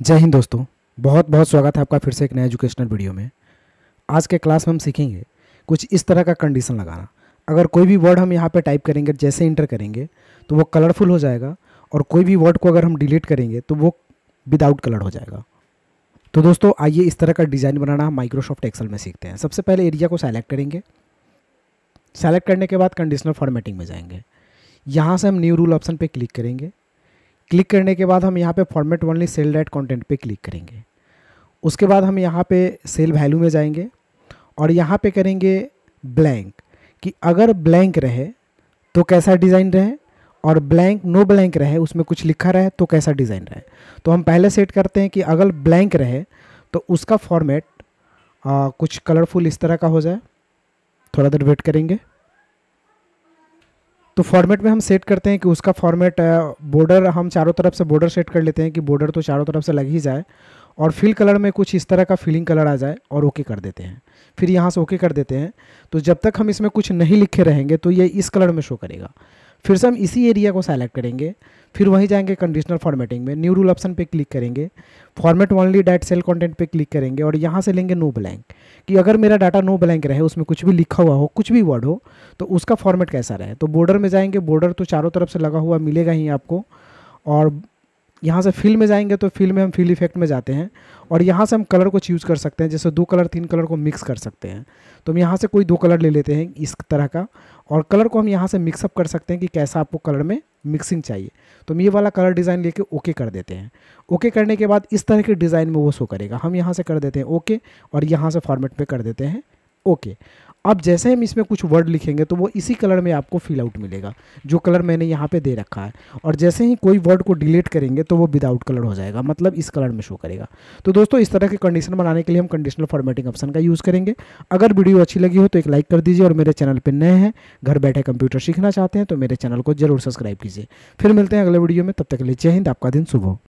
जय हिंद दोस्तों बहुत बहुत स्वागत है आपका फिर से एक नया एजुकेशनल वीडियो में आज के क्लास में हम सीखेंगे कुछ इस तरह का कंडीशन लगाना अगर कोई भी वर्ड हम यहाँ पे टाइप करेंगे जैसे इंटर करेंगे तो वो कलरफुल हो जाएगा और कोई भी वर्ड को अगर हम डिलीट करेंगे तो वो विदाउट कलर हो जाएगा तो दोस्तों आइए इस तरह का डिज़ाइन बनाना हम माइक्रोसॉफ्ट एक्सल में सीखते हैं सबसे पहले एरिया को सेलेक्ट करेंगे सेलेक्ट करने के बाद कंडीशनल फॉर्मेटिंग में जाएंगे यहाँ से हम न्यू रूल ऑप्शन पर क्लिक करेंगे क्लिक करने के बाद हम यहाँ पे format only cell date content पे क्लिक करेंगे उसके बाद हम यहाँ पे सेल वैल्यू में जाएंगे और यहाँ पे करेंगे ब्लैंक कि अगर ब्लैंक रहे तो कैसा डिज़ाइन रहे और ब्लैंक नो ब्लैंक रहे उसमें कुछ लिखा रहे तो कैसा डिज़ाइन रहे तो हम पहले सेट करते हैं कि अगर ब्लैंक रहे तो उसका फॉर्मेट कुछ कलरफुल इस तरह का हो जाए थोड़ा देर वेट करेंगे तो फॉर्मेट में हम सेट करते हैं कि उसका फॉर्मेट बॉर्डर हम चारों तरफ से बॉर्डर सेट कर लेते हैं कि बॉर्डर तो चारों तरफ से लग ही जाए और फिल कलर में कुछ इस तरह का फिलिंग कलर आ जाए और ओके कर देते हैं फिर यहाँ से ओके कर देते हैं तो जब तक हम इसमें कुछ नहीं लिखे रहेंगे तो ये इस कलर में शो करेगा फिर से हम इसी एरिया को सेलेक्ट करेंगे फिर वहीं जाएंगे कंडीशनल फॉर्मेटिंग में न्यू रूल ऑप्शन पे क्लिक करेंगे format only diet cell content पे क्लिक करेंगे और यहाँ से लेंगे नो ब्लैंक कि अगर मेरा डाटा नो ब्लैंक रहे उसमें कुछ भी लिखा हुआ हो कुछ भी वर्ड हो तो उसका फॉर्मेट कैसा रहे तो बॉर्डर में जाएंगे बॉर्डर तो चारों तरफ से लगा हुआ मिलेगा ही आपको और यहाँ से फिल में जाएंगे तो फिल में हम फिल इफेक्ट में जाते हैं और यहाँ से हम कलर को चूज़ कर सकते हैं जैसे दो कलर तीन कलर को मिक्स कर सकते हैं तो हम यहाँ से कोई दो कलर ले लेते हैं इस तरह का और कलर को हम यहाँ से मिक्सअप कर सकते हैं कि कैसा आपको कलर में मिक्सिंग चाहिए तो हम ये वाला कलर डिज़ाइन लेके ओके कर देते हैं ओके करने के बाद इस तरह के डिज़ाइन में वो शो करेगा हम यहाँ से कर देते हैं ओके और यहाँ से फॉर्मेट पर कर देते हैं ओके अब जैसे हम इसमें कुछ वर्ड लिखेंगे तो वो इसी कलर में आपको फिल आउट मिलेगा जो कलर मैंने यहाँ पे दे रखा है और जैसे ही कोई वर्ड को डिलीट करेंगे तो वो विदाउट कलर हो जाएगा मतलब इस कलर में शो करेगा तो दोस्तों इस तरह के कंडीशन बनाने के लिए हम कंडीशनल फॉर्मेटिंग ऑप्शन का यूज़ करेंगे अगर वीडियो अच्छी लगी हो तो एक लाइक कर दीजिए और मेरे चैनल पर नए हैं घर बैठे कंप्यूटर सीखना चाहते हैं तो मेरे चैनल को जरूर सब्सक्राइब कीजिए फिर मिलते हैं अगले वीडियो में तब तक के लिए जय हिंद आपका दिन सुबह